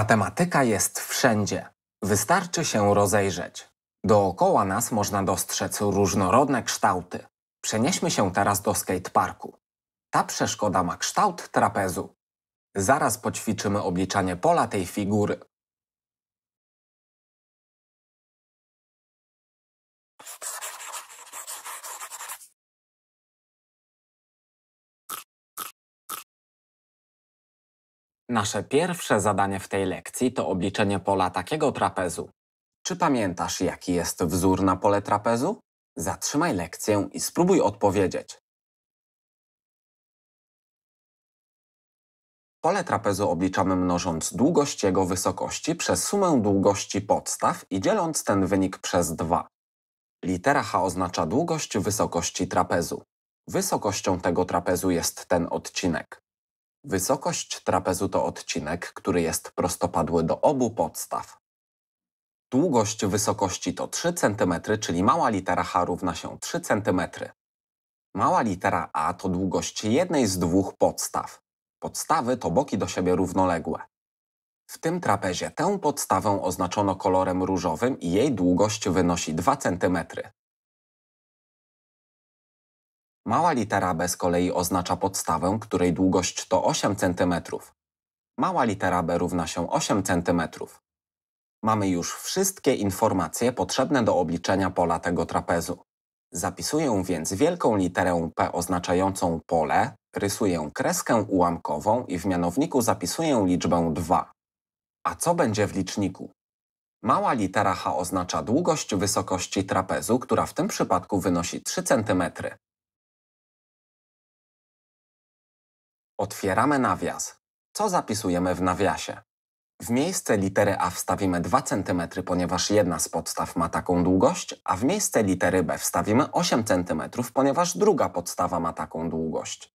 Matematyka jest wszędzie. Wystarczy się rozejrzeć. Dookoła nas można dostrzec różnorodne kształty. Przenieśmy się teraz do skateparku. Ta przeszkoda ma kształt trapezu. Zaraz poćwiczymy obliczanie pola tej figury. Nasze pierwsze zadanie w tej lekcji to obliczenie pola takiego trapezu. Czy pamiętasz, jaki jest wzór na pole trapezu? Zatrzymaj lekcję i spróbuj odpowiedzieć. Pole trapezu obliczamy mnożąc długość jego wysokości przez sumę długości podstaw i dzieląc ten wynik przez 2. Litera H oznacza długość wysokości trapezu. Wysokością tego trapezu jest ten odcinek. Wysokość trapezu to odcinek, który jest prostopadły do obu podstaw. Długość wysokości to 3 cm, czyli mała litera h równa się 3 cm. Mała litera a to długość jednej z dwóch podstaw. Podstawy to boki do siebie równoległe. W tym trapezie tę podstawę oznaczono kolorem różowym i jej długość wynosi 2 cm. Mała litera B z kolei oznacza podstawę, której długość to 8 cm. Mała litera B równa się 8 cm. Mamy już wszystkie informacje potrzebne do obliczenia pola tego trapezu. Zapisuję więc wielką literę P oznaczającą pole, rysuję kreskę ułamkową i w mianowniku zapisuję liczbę 2. A co będzie w liczniku? Mała litera H oznacza długość wysokości trapezu, która w tym przypadku wynosi 3 cm. Otwieramy nawias. Co zapisujemy w nawiasie? W miejsce litery A wstawimy 2 cm, ponieważ jedna z podstaw ma taką długość, a w miejsce litery B wstawimy 8 cm, ponieważ druga podstawa ma taką długość.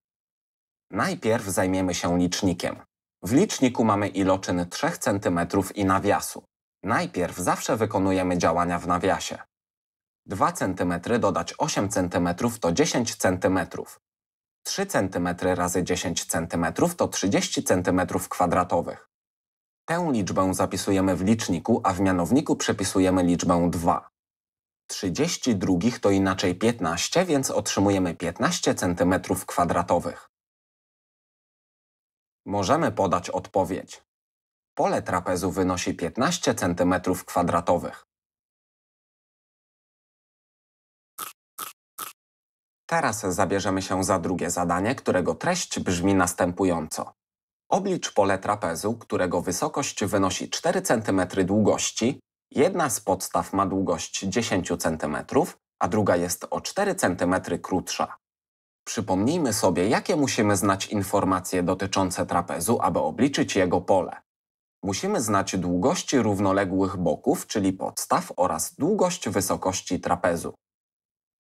Najpierw zajmiemy się licznikiem. W liczniku mamy iloczyn 3 cm i nawiasu. Najpierw zawsze wykonujemy działania w nawiasie. 2 cm dodać 8 cm to 10 cm. 3 cm razy 10 cm to 30 cm2. Tę liczbę zapisujemy w liczniku, a w mianowniku przepisujemy liczbę 2. 30 drugich to inaczej 15, więc otrzymujemy 15 cm2. Możemy podać odpowiedź. Pole trapezu wynosi 15 cm2. Teraz zabierzemy się za drugie zadanie, którego treść brzmi następująco. Oblicz pole trapezu, którego wysokość wynosi 4 cm długości, jedna z podstaw ma długość 10 cm, a druga jest o 4 cm krótsza. Przypomnijmy sobie, jakie musimy znać informacje dotyczące trapezu, aby obliczyć jego pole. Musimy znać długości równoległych boków, czyli podstaw oraz długość wysokości trapezu.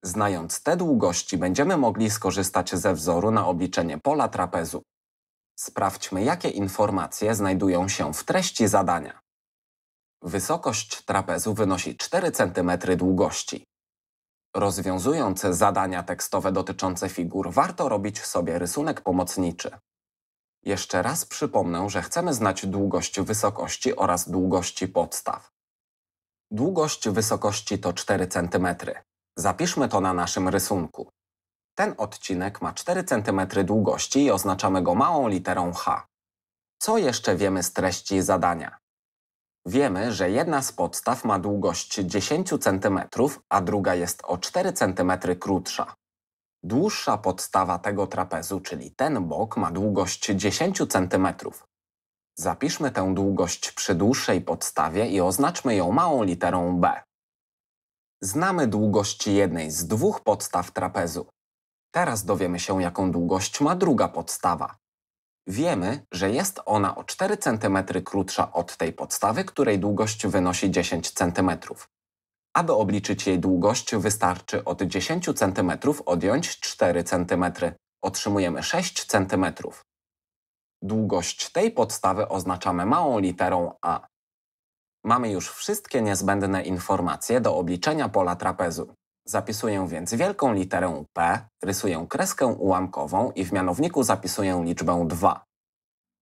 Znając te długości, będziemy mogli skorzystać ze wzoru na obliczenie pola trapezu. Sprawdźmy, jakie informacje znajdują się w treści zadania. Wysokość trapezu wynosi 4 cm długości. Rozwiązując zadania tekstowe dotyczące figur, warto robić sobie rysunek pomocniczy. Jeszcze raz przypomnę, że chcemy znać długość wysokości oraz długości podstaw. Długość wysokości to 4 cm. Zapiszmy to na naszym rysunku. Ten odcinek ma 4 cm długości i oznaczamy go małą literą H. Co jeszcze wiemy z treści zadania? Wiemy, że jedna z podstaw ma długość 10 cm, a druga jest o 4 cm krótsza. Dłuższa podstawa tego trapezu, czyli ten bok, ma długość 10 cm. Zapiszmy tę długość przy dłuższej podstawie i oznaczmy ją małą literą B. Znamy długość jednej z dwóch podstaw trapezu. Teraz dowiemy się, jaką długość ma druga podstawa. Wiemy, że jest ona o 4 cm krótsza od tej podstawy, której długość wynosi 10 cm. Aby obliczyć jej długość, wystarczy od 10 cm odjąć 4 cm. Otrzymujemy 6 cm. Długość tej podstawy oznaczamy małą literą a. Mamy już wszystkie niezbędne informacje do obliczenia pola trapezu. Zapisuję więc wielką literę P, rysuję kreskę ułamkową i w mianowniku zapisuję liczbę 2.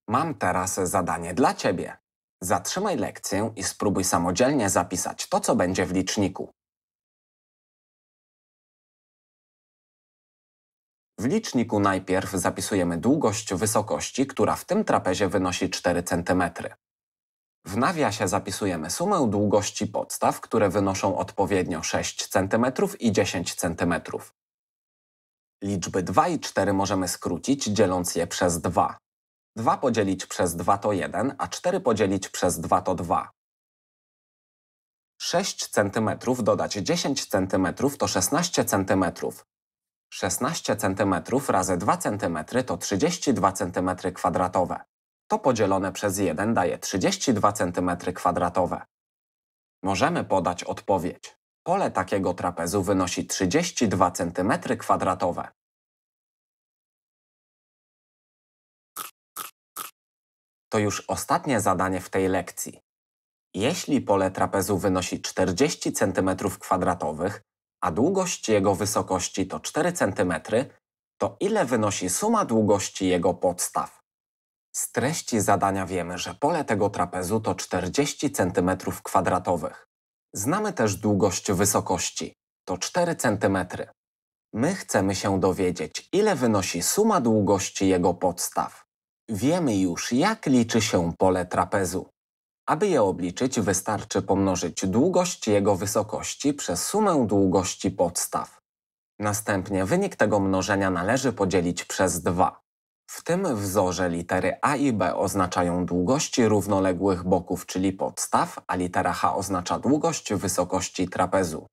Mam teraz zadanie dla Ciebie. Zatrzymaj lekcję i spróbuj samodzielnie zapisać to, co będzie w liczniku. W liczniku najpierw zapisujemy długość wysokości, która w tym trapezie wynosi 4 cm. W nawiasie zapisujemy sumę długości podstaw, które wynoszą odpowiednio 6 cm i 10 cm. Liczby 2 i 4 możemy skrócić, dzieląc je przez 2. 2 podzielić przez 2 to 1, a 4 podzielić przez 2 to 2. 6 cm dodać 10 cm to 16 cm. 16 cm razy 2 cm to 32 cm kwadratowe to podzielone przez 1 daje 32 cm2. Możemy podać odpowiedź. Pole takiego trapezu wynosi 32 cm2. To już ostatnie zadanie w tej lekcji. Jeśli pole trapezu wynosi 40 cm2, a długość jego wysokości to 4 cm, to ile wynosi suma długości jego podstaw? Z treści zadania wiemy, że pole tego trapezu to 40 cm kwadratowych. Znamy też długość wysokości, to 4 cm. My chcemy się dowiedzieć, ile wynosi suma długości jego podstaw. Wiemy już, jak liczy się pole trapezu. Aby je obliczyć, wystarczy pomnożyć długość jego wysokości przez sumę długości podstaw. Następnie wynik tego mnożenia należy podzielić przez 2. W tym wzorze litery A i B oznaczają długości równoległych boków, czyli podstaw, a litera H oznacza długość wysokości trapezu.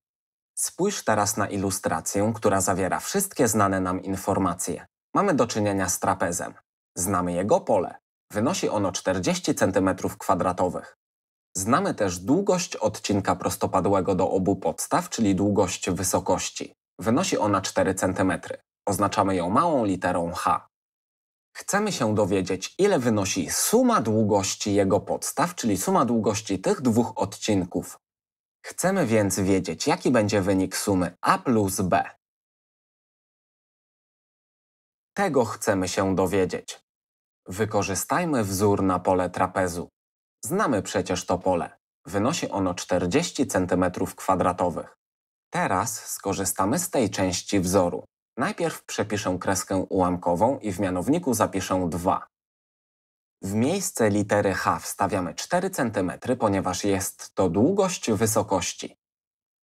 Spójrz teraz na ilustrację, która zawiera wszystkie znane nam informacje. Mamy do czynienia z trapezem. Znamy jego pole. Wynosi ono 40 cm2. Znamy też długość odcinka prostopadłego do obu podstaw, czyli długość wysokości. Wynosi ona 4 cm. Oznaczamy ją małą literą H. Chcemy się dowiedzieć, ile wynosi suma długości jego podstaw, czyli suma długości tych dwóch odcinków. Chcemy więc wiedzieć, jaki będzie wynik sumy a plus b. Tego chcemy się dowiedzieć. Wykorzystajmy wzór na pole trapezu. Znamy przecież to pole. Wynosi ono 40 cm kwadratowych. Teraz skorzystamy z tej części wzoru. Najpierw przepiszę kreskę ułamkową i w mianowniku zapiszę 2. W miejsce litery H wstawiamy 4 cm, ponieważ jest to długość wysokości.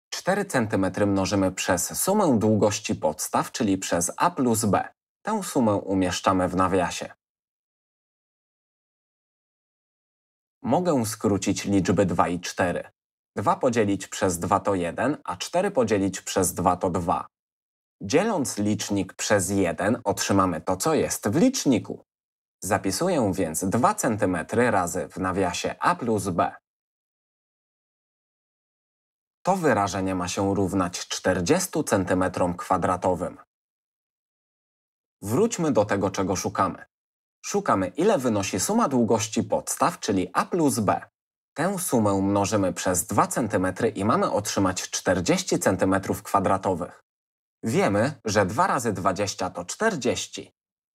4 cm mnożymy przez sumę długości podstaw, czyli przez a plus b. Tę sumę umieszczamy w nawiasie. Mogę skrócić liczby 2 i 4. 2 podzielić przez 2 to 1, a 4 podzielić przez 2 to 2. Dzieląc licznik przez 1 otrzymamy to, co jest w liczniku. Zapisuję więc 2 cm razy w nawiasie a plus b. To wyrażenie ma się równać 40 cm kwadratowym. Wróćmy do tego, czego szukamy. Szukamy, ile wynosi suma długości podstaw, czyli a plus b. Tę sumę mnożymy przez 2 cm i mamy otrzymać 40 cm kwadratowych. Wiemy, że 2 razy 20 to 40.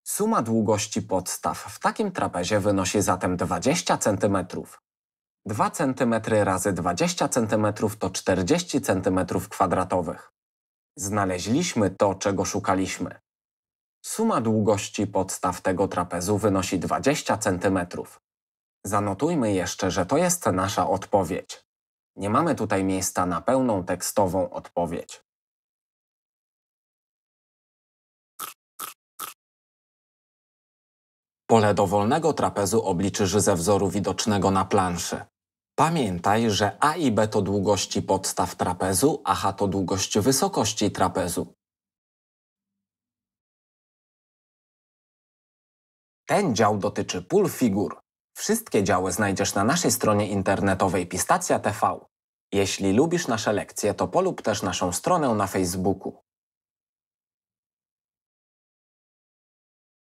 Suma długości podstaw w takim trapezie wynosi zatem 20 cm. 2 cm razy 20 cm to 40 cm kwadratowych. Znaleźliśmy to, czego szukaliśmy. Suma długości podstaw tego trapezu wynosi 20 cm. Zanotujmy jeszcze, że to jest nasza odpowiedź. Nie mamy tutaj miejsca na pełną tekstową odpowiedź. Pole dowolnego trapezu obliczysz ze wzoru widocznego na planszy. Pamiętaj, że A i B to długości podstaw trapezu, a H to długość wysokości trapezu. Ten dział dotyczy pól figur. Wszystkie działy znajdziesz na naszej stronie internetowej Pistacja TV. Jeśli lubisz nasze lekcje, to polub też naszą stronę na Facebooku.